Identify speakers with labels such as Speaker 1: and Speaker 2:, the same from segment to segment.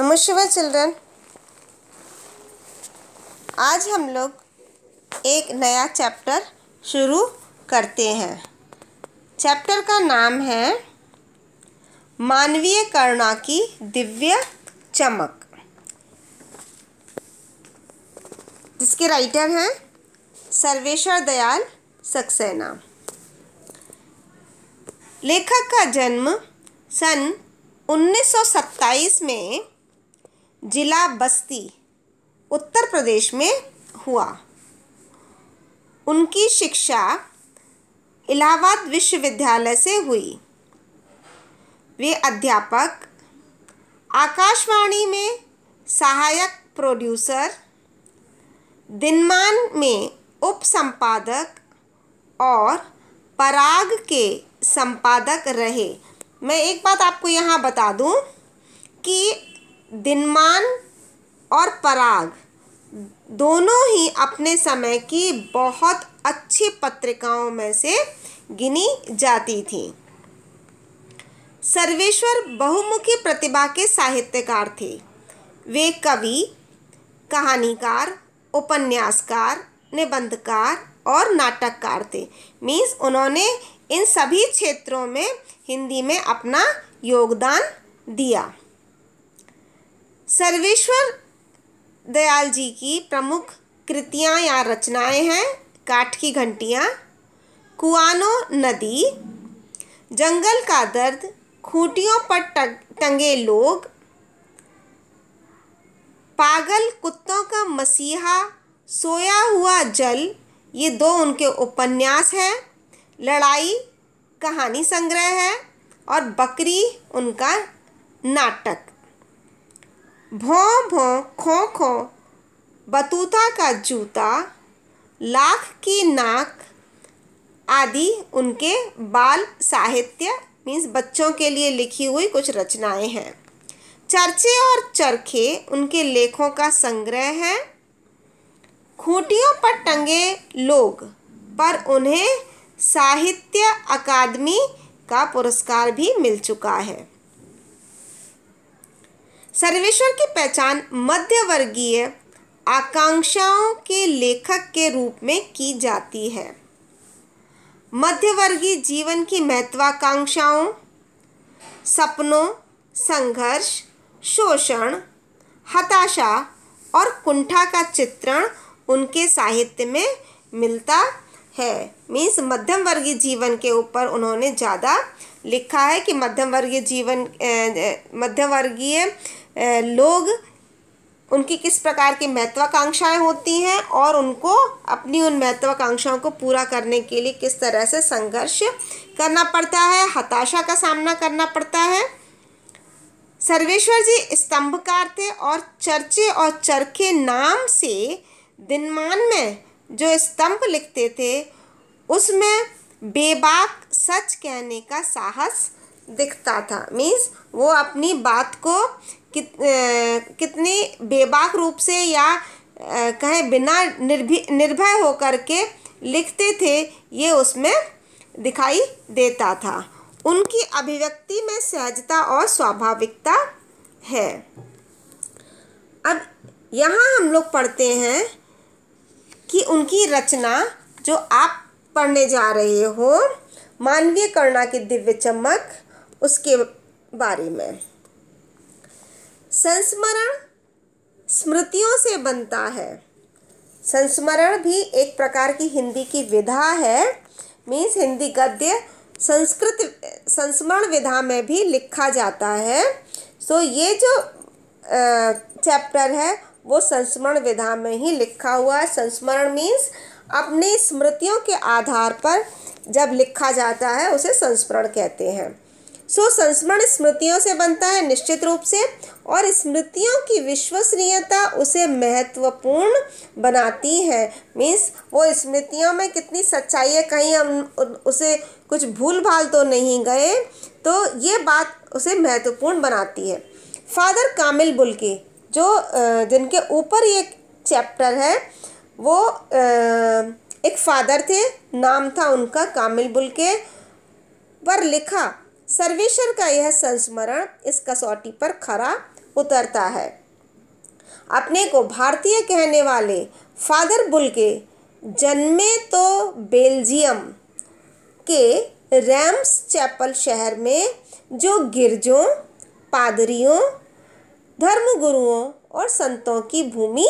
Speaker 1: नमस्कार चिल्ड्रन आज हम लोग एक नया चैप्टर शुरू करते हैं चैप्टर का नाम है मानवीय करुणा की दिव्य चमक जिसके राइटर हैं सर्वेश्वर दयाल सक्सेना लेखक का जन्म सन 1927 में जिला बस्ती उत्तर प्रदेश में हुआ उनकी शिक्षा इलाहाबाद विश्वविद्यालय से हुई वे अध्यापक आकाशवाणी में सहायक प्रोड्यूसर दिनमान में उप संपादक और पराग के संपादक रहे मैं एक बात आपको यहाँ बता दूँ कि दिनमान और पराग दोनों ही अपने समय की बहुत अच्छी पत्रिकाओं में से गिनी जाती थी सर्वेश्वर बहुमुखी प्रतिभा के साहित्यकार थे वे कवि कहानीकार उपन्यासकार निबंधकार और नाटककार थे मीन्स उन्होंने इन सभी क्षेत्रों में हिंदी में अपना योगदान दिया सर्वेश्वर दयाल जी की प्रमुख कृतियाँ या रचनाएं हैं काठ की घंटियाँ कुआनो नदी जंगल का दर्द खूंटियों पर टंगे लोग पागल कुत्तों का मसीहा सोया हुआ जल ये दो उनके उपन्यास हैं लड़ाई कहानी संग्रह है और बकरी उनका नाटक भों भों खो खो बतूता का जूता लाख की नाक आदि उनके बाल साहित्य मीन्स बच्चों के लिए लिखी हुई कुछ रचनाएं हैं चर्चे और चरखे उनके लेखों का संग्रह है खूंटियों पर टंगे लोग पर उन्हें साहित्य अकादमी का पुरस्कार भी मिल चुका है सर्वेश्वर की पहचान मध्यवर्गीय आकांक्षाओं के लेखक के रूप में की जाती है मध्यवर्गीय जीवन की महत्वाकांक्षाओं सपनों संघर्ष शोषण हताशा और कुंठा का चित्रण उनके साहित्य में मिलता है मीन्स मध्यम वर्गीय जीवन के ऊपर उन्होंने ज़्यादा लिखा है कि मध्यम वर्गीय जीवन मध्यम वर्गीय लोग उनकी किस प्रकार की महत्वाकांक्षाएं होती हैं और उनको अपनी उन महत्वाकांक्षाओं को पूरा करने के लिए किस तरह से संघर्ष करना पड़ता है हताशा का सामना करना पड़ता है सर्वेश्वर जी स्तंभकार थे और चर्चे और चरखे नाम से दिनमान में जो स्तंभ लिखते थे उसमें बेबाक सच कहने का साहस दिखता था मीन्स वो अपनी बात को कित, आ, कितनी बेबाक रूप से या कहें बिना निर्भी निर्भय होकर के लिखते थे ये उसमें दिखाई देता था उनकी अभिव्यक्ति में सहजता और स्वाभाविकता है अब यहाँ हम लोग पढ़ते हैं कि उनकी रचना जो आप पढ़ने जा रहे हो मानवीय करुणा की दिव्य चमक उसके बारे में संस्मरण स्मृतियों से बनता है संस्मरण भी एक प्रकार की हिंदी की विधा है मीन्स हिंदी गद्य संस्कृत संस्मरण विधा में भी लिखा जाता है सो so, ये जो चैप्टर है वो संस्मरण विधा में ही लिखा हुआ है संस्मरण मीन्स अपनी स्मृतियों के आधार पर जब लिखा जाता है उसे संस्मरण कहते हैं सो संस्मरण स्मृतियों से बनता है निश्चित रूप से और स्मृतियों की विश्वसनीयता उसे महत्वपूर्ण बनाती है मीन्स वो स्मृतियों में कितनी सच्चाई है कहीं हम उसे कुछ भूल भाल तो नहीं गए तो ये बात उसे महत्वपूर्ण बनाती है फादर कामिल बुल्की जो जिनके ऊपर ये चैप्टर है वो एक फादर थे नाम था उनका कामिल बुल्के पर लिखा सर्वेश्वर का यह संस्मरण इस कसौटी पर खरा उतरता है अपने को भारतीय कहने वाले फादर बुल के जन्मे तो बेल्जियम के रैम्स चैपल शहर में जो गिरजों पादरियों धर्मगुरुओं और संतों की भूमि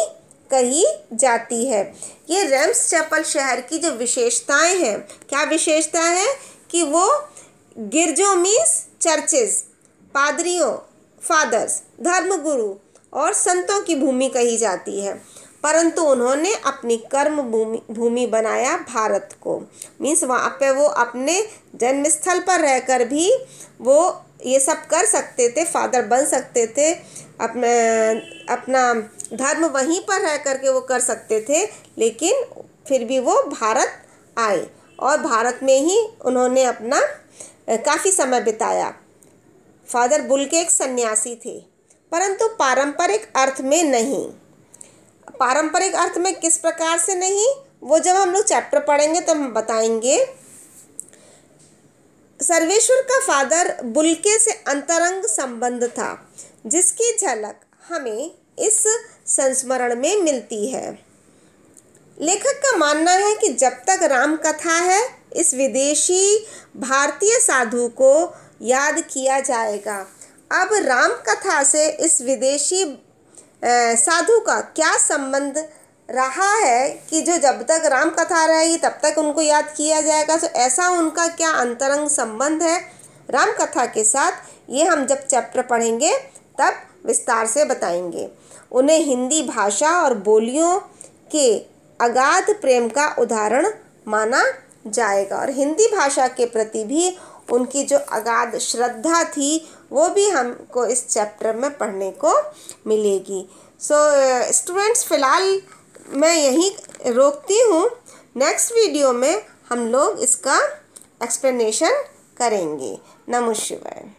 Speaker 1: कही जाती है ये रैम्स चैपल शहर की जो विशेषताएं हैं क्या विशेषता है कि वो गिरजो मीन्स चर्चेज पादरियों फादर्स धर्मगुरु और संतों की भूमि कही जाती है परंतु उन्होंने अपनी कर्म भूमि भूमि बनाया भारत को मीन्स वहाँ पे वो अपने जन्मस्थल पर रहकर भी वो ये सब कर सकते थे फादर बन सकते थे अपने अपना धर्म वहीं पर रह करके वो कर सकते थे लेकिन फिर भी वो भारत आए और भारत में ही उन्होंने अपना काफ़ी समय बिताया फादर बुलके एक सन्यासी थे परंतु पारंपरिक अर्थ में नहीं पारंपरिक अर्थ में किस प्रकार से नहीं वो जब हम लोग चैप्टर पढ़ेंगे तो हम बताएंगे सर्वेश्वर का फादर बुलके से अंतरंग संबंध था जिसकी झलक हमें इस संस्मरण में मिलती है लेखक का मानना है कि जब तक राम कथा है इस विदेशी भारतीय साधु को याद किया जाएगा अब राम कथा से इस विदेशी साधु का क्या संबंध रहा है कि जो जब तक राम कथा रहेगी तब तक उनको याद किया जाएगा तो ऐसा उनका क्या अंतरंग संबंध है राम कथा के साथ ये हम जब चैप्टर पढ़ेंगे तब विस्तार से बताएंगे उन्हें हिंदी भाषा और बोलियों के अगाध प्रेम का उदाहरण माना जाएगा और हिंदी भाषा के प्रति भी उनकी जो अगाध श्रद्धा थी वो भी हमको इस चैप्टर में पढ़ने को मिलेगी सो स्टूडेंट्स फ़िलहाल मैं यहीं रोकती हूँ नेक्स्ट वीडियो में हम लोग इसका एक्सप्लेनेशन करेंगे नमो शिवाय